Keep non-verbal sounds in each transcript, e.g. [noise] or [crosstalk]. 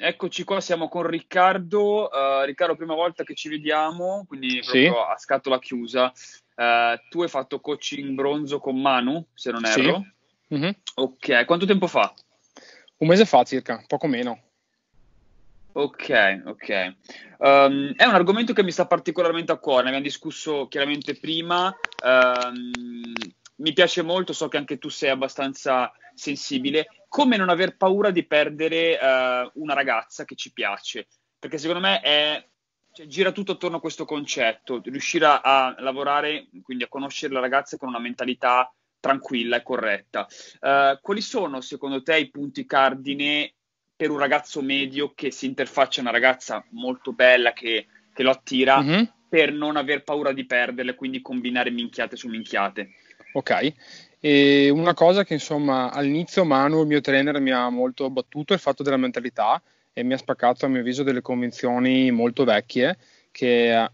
Eccoci qua, siamo con Riccardo. Uh, Riccardo, prima volta che ci vediamo, quindi sì. a scatola chiusa. Uh, tu hai fatto coaching bronzo con Manu, se non erro. Sì. Mm-hmm. Ok, quanto tempo fa? Un mese fa circa, poco meno. Ok, ok. Um, è un argomento che mi sta particolarmente a cuore, ne abbiamo discusso chiaramente prima. Um, mi piace molto, so che anche tu sei abbastanza sensibile come non aver paura di perdere uh, una ragazza che ci piace, perché secondo me è, cioè, gira tutto attorno a questo concetto, riuscire a, a, lavorare, quindi a conoscere la ragazza con una mentalità tranquilla e corretta. Uh, quali sono secondo te i punti cardine per un ragazzo medio che si interfaccia a una ragazza molto bella che, che lo attira mm-hmm. per non aver paura di perderle, quindi combinare minchiate su minchiate? Ok, e una cosa che insomma all'inizio Manu, il mio trainer, mi ha molto battuto è il fatto della mentalità e mi ha spaccato a mio avviso delle convinzioni molto vecchie che eh,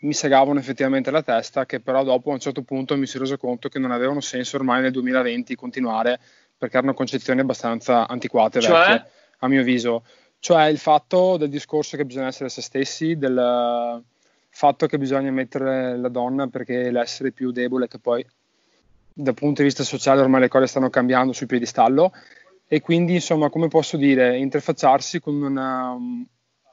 mi segavano effettivamente la testa, che però dopo a un certo punto mi sono reso conto che non avevano senso ormai nel 2020 continuare perché erano concezioni abbastanza antiquate, cioè? vecchie, a mio avviso. Cioè il fatto del discorso che bisogna essere se stessi, del fatto che bisogna mettere la donna perché l'essere più debole, che poi dal punto di vista sociale ormai le cose stanno cambiando sui piedistallo e quindi insomma come posso dire interfacciarsi con una,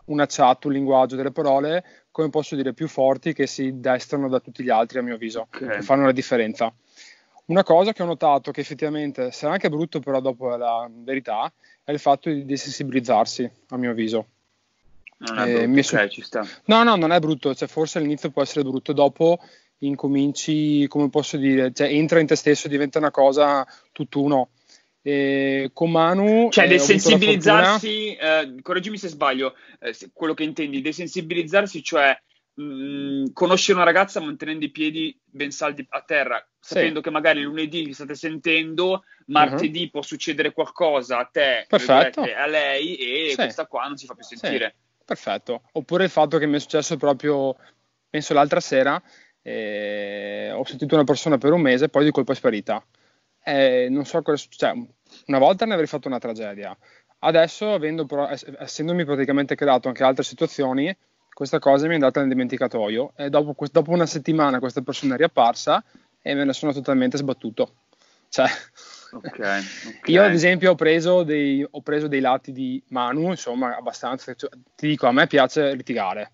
una chat, un linguaggio delle parole come posso dire più forti che si destrano da tutti gli altri a mio avviso okay. che fanno la differenza una cosa che ho notato che effettivamente sarà anche brutto però dopo la verità è il fatto di desensibilizzarsi a mio avviso non è eh, brutto, su- okay, No, no, non è brutto, cioè, forse all'inizio può essere brutto, dopo incominci, come posso dire, cioè entra in te stesso e diventa una cosa tutt'uno. Eh, con Manu. Cioè, eh, desensibilizzarsi, eh, correggimi se sbaglio, eh, se, quello che intendi, desensibilizzarsi, cioè mh, mm, conoscere una ragazza mantenendo i piedi ben saldi a terra, sapendo sì. che magari lunedì vi state sentendo, martedì uh-huh. può succedere qualcosa a te, a lei, e sì. questa qua non si fa più sentire. Sì. Perfetto. Oppure il fatto che mi è successo proprio, penso l'altra sera, eh, ho sentito una persona per un mese e poi di colpo è sparita. Eh, non so cosa cioè, una volta ne avrei fatto una tragedia. Adesso, avendo, essendomi praticamente creato anche altre situazioni, questa cosa mi è andata nel dimenticatoio e dopo, dopo una settimana questa persona è riapparsa e me ne sono totalmente sbattuto. Cioè, Okay, okay. [laughs] Io ad esempio ho preso, dei, ho preso, dei, lati di Manu, insomma, abbastanza. Cioè, ti dico, a me piace litigare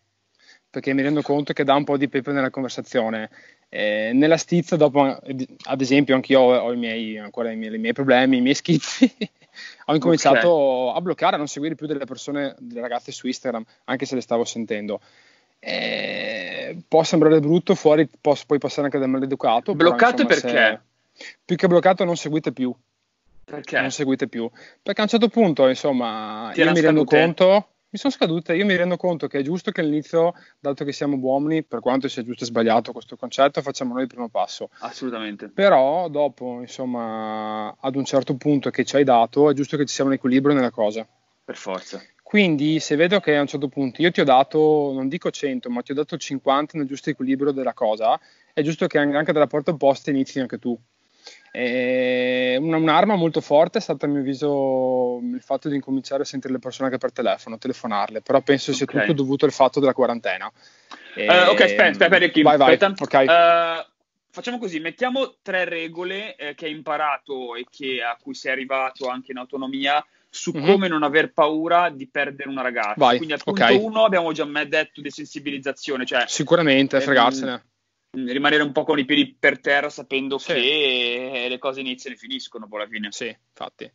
perché mi rendo conto che dà un po' di pepe nella conversazione. Eh, nella stizza, dopo, ad esempio, anche io ho i miei, ancora i miei, i miei problemi, i miei schizzi. [laughs] ho incominciato okay. a bloccare, a non seguire più delle persone, delle ragazze su Instagram, anche se le stavo sentendo. Eh, può sembrare brutto, fuori posso poi passare anche da maleducato. Bloccato però, insomma, perché? Se, più che bloccato, non seguite più. Perché? Non seguite più. Perché a un certo punto, insomma, Ti io mi rendo conto mi sono scadute. Io mi rendo conto che è giusto che all'inizio, dato che siamo uomini, per quanto sia giusto e sbagliato questo concetto, facciamo noi il primo passo. Assolutamente. Però dopo, insomma, ad un certo punto che ci hai dato, è giusto che ci sia un equilibrio nella cosa. Per forza. Quindi se vedo che a un certo punto io ti ho dato, non dico 100, ma ti ho dato 50 nel giusto equilibrio della cosa, è giusto che anche dalla porta opposta inizi anche tu una, un'arma molto forte è stata a mio avviso il fatto di incominciare a sentire le persone anche per telefono, telefonarle, però penso sia okay. tutto dovuto al fatto della quarantena. Eh, e... Uh, ok, aspetta, aspetta, okay. uh, facciamo così, mettiamo tre regole eh, che hai imparato e che, a cui sei arrivato anche in autonomia su mm-hmm. come non aver paura di perdere una ragazza. Vai. Quindi al punto okay. uno abbiamo già detto desensibilizzazione, cioè sicuramente ehm, fregarsene rimanere un po' con i piedi per terra sapendo sì. che eh, le cose iniziano e finiscono poi alla fine. Sì, infatti.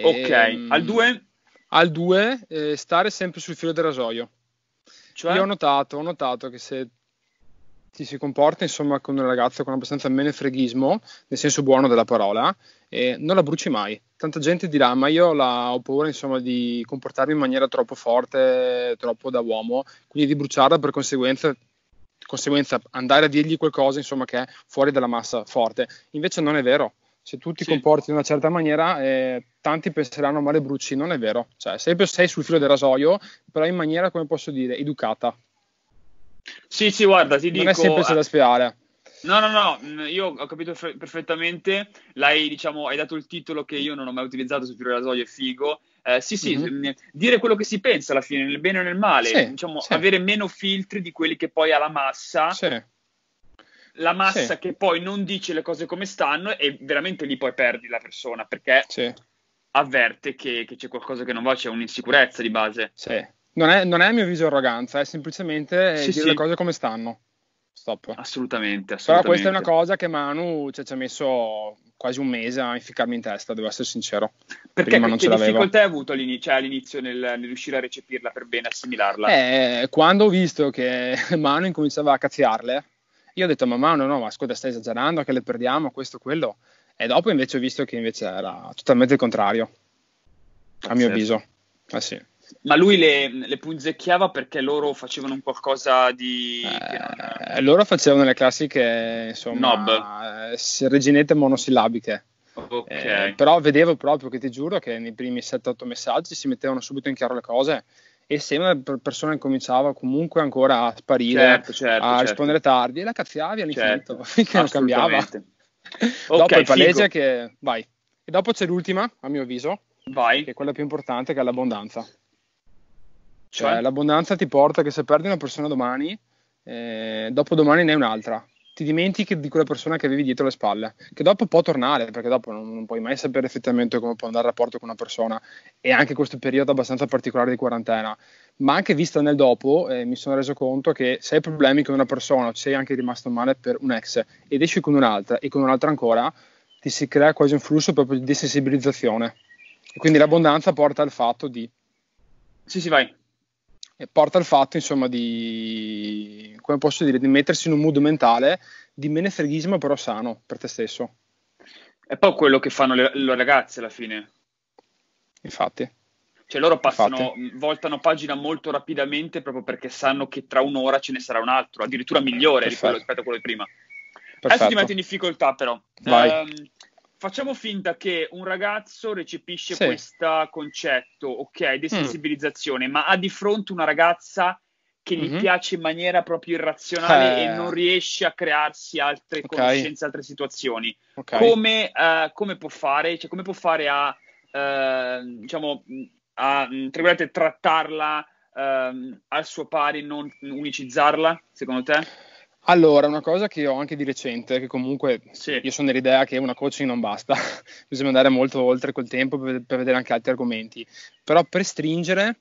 Ok, ehm... al 2? Al 2 eh, stare sempre sul filo del rasoio. Cioè? Io ho notato, ho notato che se ti si comporta insomma con una ragazza con abbastanza meno freghismo, nel senso buono della parola, eh, non la bruci mai. Tanta gente dirà, ma io la, ho paura insomma di comportarmi in maniera troppo forte, troppo da uomo, quindi di bruciarla per conseguenza conseguenza andare a dirgli qualcosa insomma, che è fuori dalla massa forte. Invece non è vero. Se tu ti sì. comporti in una certa maniera, eh, tanti penseranno male Brucci, non è vero. Cioè, sempre sei sul filo del rasoio, però in maniera, come posso dire, educata. Sì, sì, guarda, ti non dico... Non è semplice eh, da spiegare. No, no, no, mm, io ho capito f- perfettamente. L'hai, diciamo, hai dato il titolo che io non ho mai utilizzato su Fiore Rasoio e Figo. Eh, sì, sì, mm-hmm. Mm, dire quello che si pensa alla fine, nel bene o nel male, sì, diciamo, sì. avere meno filtri di quelli che poi ha la massa. Sì. La massa che poi non dice le cose come stanno e veramente lì poi perdi la persona perché avverte che, che, c'è qualcosa che non va, c'è un'insicurezza di base. Non è, non è, a mio avviso arroganza, è semplicemente dire le cose come stanno. Stop. Assolutamente, assolutamente. Però questa è una cosa che Manu cioè, ci ha messo quasi un mese a inficcarmi in testa, devo essere sincero. Perché Prima che difficoltà hai avuto all'inizio, cioè all'inizio nel, nel, riuscire a recepirla per bene, assimilarla? Eh, quando ho visto che [laughs] Manu incominciava a cazziarle, io ho detto ma Manu no, ma ascolta stai esagerando, che le perdiamo, questo, quello. E dopo invece ho visto che invece era totalmente il contrario, a mio avviso. Eh sì. Ma lui le, le punzecchiava perché loro facevano un qualcosa di... Eh, loro facevano le classiche, insomma, Nob. Eh, reginette monosillabiche. Okay. Eh, però vedevo proprio che ti giuro che nei primi 7-8 messaggi si mettevano subito in chiaro le cose e sembra che la persona che cominciava comunque ancora a sparire, certo, certo, a certo. rispondere tardi e la cazziavi all'infinito finché certo. [laughs] non cambiava. dopo il palese che vai. E dopo c'è l'ultima, a mio avviso, vai. che è quella più importante, che è l'abbondanza. Cioè, eh, l'abbondanza ti porta che se perdi una persona domani, eh, dopo domani ne è un'altra. Ti dimentichi di quella persona che avevi dietro le spalle, che dopo può tornare, perché dopo non, non puoi mai sapere effettivamente come può andare il rapporto con una persona. E anche questo periodo abbastanza particolare di quarantena. Ma anche vista nel dopo, eh, mi sono reso conto che se hai problemi con una persona, o sei anche rimasto male per un ex, ed esci con un'altra e con un'altra ancora, ti si crea quasi un flusso proprio di sensibilizzazione. Quindi l'abbondanza porta al fatto di. Sì, sì, vai porta al fatto, insomma, di, come posso dire, di mettersi in un mood mentale di menefreghismo però sano per te stesso. È poi quello che fanno le, le ragazze alla fine. Infatti. Cioè loro passano, Infatti. voltano pagina molto rapidamente proprio perché sanno che tra un'ora ce ne sarà un altro, addirittura migliore rispetto a quello di prima. Perfetto. Adesso ti metto in difficoltà però. Vai. Um, facciamo finta che un ragazzo recepisce sì. questo concetto, ok, mm. sensibilizzazione, mm. ma ha di fronte una ragazza che mm-hmm. gli mhm. piace in maniera proprio irrazionale eh. e non riesce a crearsi altre okay. conoscenze, altre situazioni. Okay. Come, uh, come, può fare? Cioè, come può fare a, uh, diciamo, a trattarla uh, al suo pari, non unicizzarla, secondo te? Allora, una cosa che ho anche di recente, che comunque sì. io sono dell'idea che una coaching non basta, [laughs] bisogna andare molto oltre col tempo per, per, vedere anche altri argomenti, però per stringere,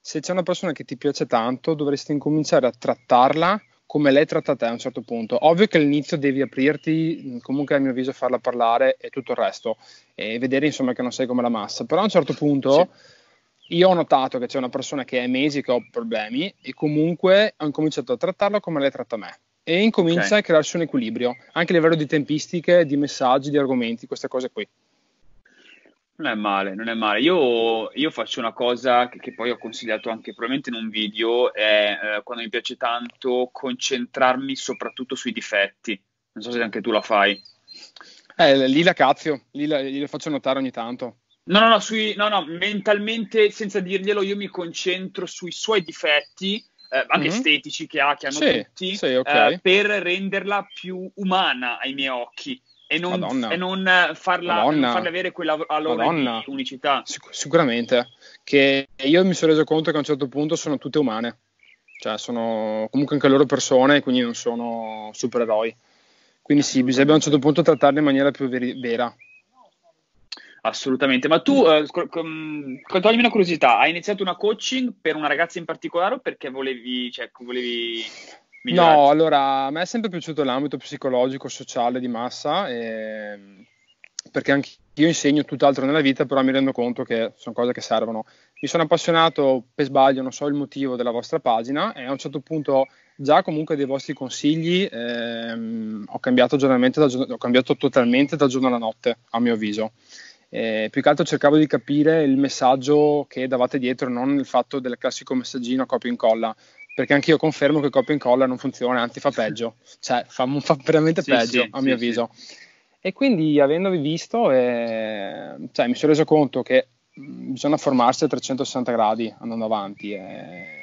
se c'è una persona che ti piace tanto, dovresti incominciare a trattarla come lei tratta te a un certo punto. Ovvio che all'inizio devi aprirti, comunque a mio avviso farla parlare e tutto il resto, e vedere insomma che non sei come la massa, però a un certo punto... Sì io ho notato che c'è una persona che è mesi che ho problemi e comunque ho incominciato a trattarla come lei tratta me e incomincia okay. a crearsi un equilibrio, anche a livello di tempistiche, di messaggi, di argomenti, queste cose qui. Non è male, non è male. Io, io faccio una cosa che, che, poi ho consigliato anche probabilmente in un video, è eh, quando mi piace tanto concentrarmi soprattutto sui difetti. Non so se anche tu la fai. Eh, lì la cazzo, lì la, glielo faccio notare ogni tanto. No, no, no, sui, no, no, mentalmente, senza dirglielo, io mi concentro sui suoi difetti eh, anche mm-hmm. estetici che ha, che hanno sì, tutti, sì, okay. eh, per renderla più umana ai miei occhi. E non, e non, farla, non farla avere quella allora unicità. Sic- sicuramente, che io mi sono reso conto che a un certo punto sono tutte umane, cioè sono comunque anche loro persone, quindi non sono supereroi. Quindi sì, bisogna a un certo punto trattarle in maniera più veri- vera, Assolutamente, ma tu, eh, toglimi una curiosità, hai iniziato una coaching per una ragazza in particolare o perché volevi, cioè, volevi migliorarti? No, allora, a me è sempre piaciuto l'ambito psicologico, sociale, di massa, e... Ehm, perché anche io insegno tutt'altro nella vita, però mi rendo conto che sono cose che servono. Mi sono appassionato, per sbaglio, non so il motivo della vostra pagina e a un certo punto già comunque dei vostri consigli ehm, ho, cambiato da, ho cambiato totalmente da giorno alla notte, a mio avviso. Eh, più che altro cercavo di capire il messaggio che davate dietro, non il fatto del classico messaggino copia e incolla, perché anch'io confermo che copia e incolla non funziona, anzi fa peggio, [laughs] cioè fa, fa veramente sì, peggio sì, a mio sì, avviso. E quindi avendovi visto, eh, cioè, mi sono reso conto che mm, bisogna formarsi a 360 gradi andando avanti. Eh.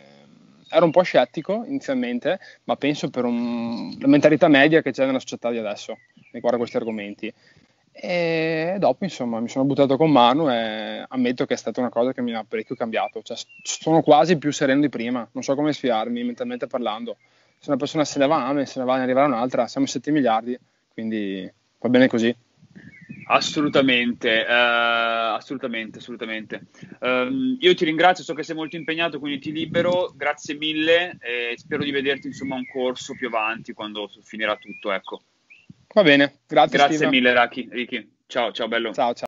Ero un po' scettico inizialmente, ma penso per un, la mentalità media che c'è nella società di adesso riguardo a questi argomenti e dopo, insomma, mi sono buttato con mano e ammetto che è stata una cosa che mi ha parecchio cambiato. Cioè, sono quasi più sereno di prima, non so come sfiarmi mentalmente parlando. Se una persona se ne va, a ame, se ne va, ne arriverà un'altra. Siamo 7 miliardi, quindi va bene così. Assolutamente, eh, assolutamente, assolutamente. Um, io ti ringrazio, so che sei molto impegnato, quindi ti libero, grazie mille e spero di vederti insomma un corso più avanti quando finirà tutto, ecco. Va bene, grazie. Grazie Steve. mille, Ricky. Ciao, ciao, bello. Ciao, ciao.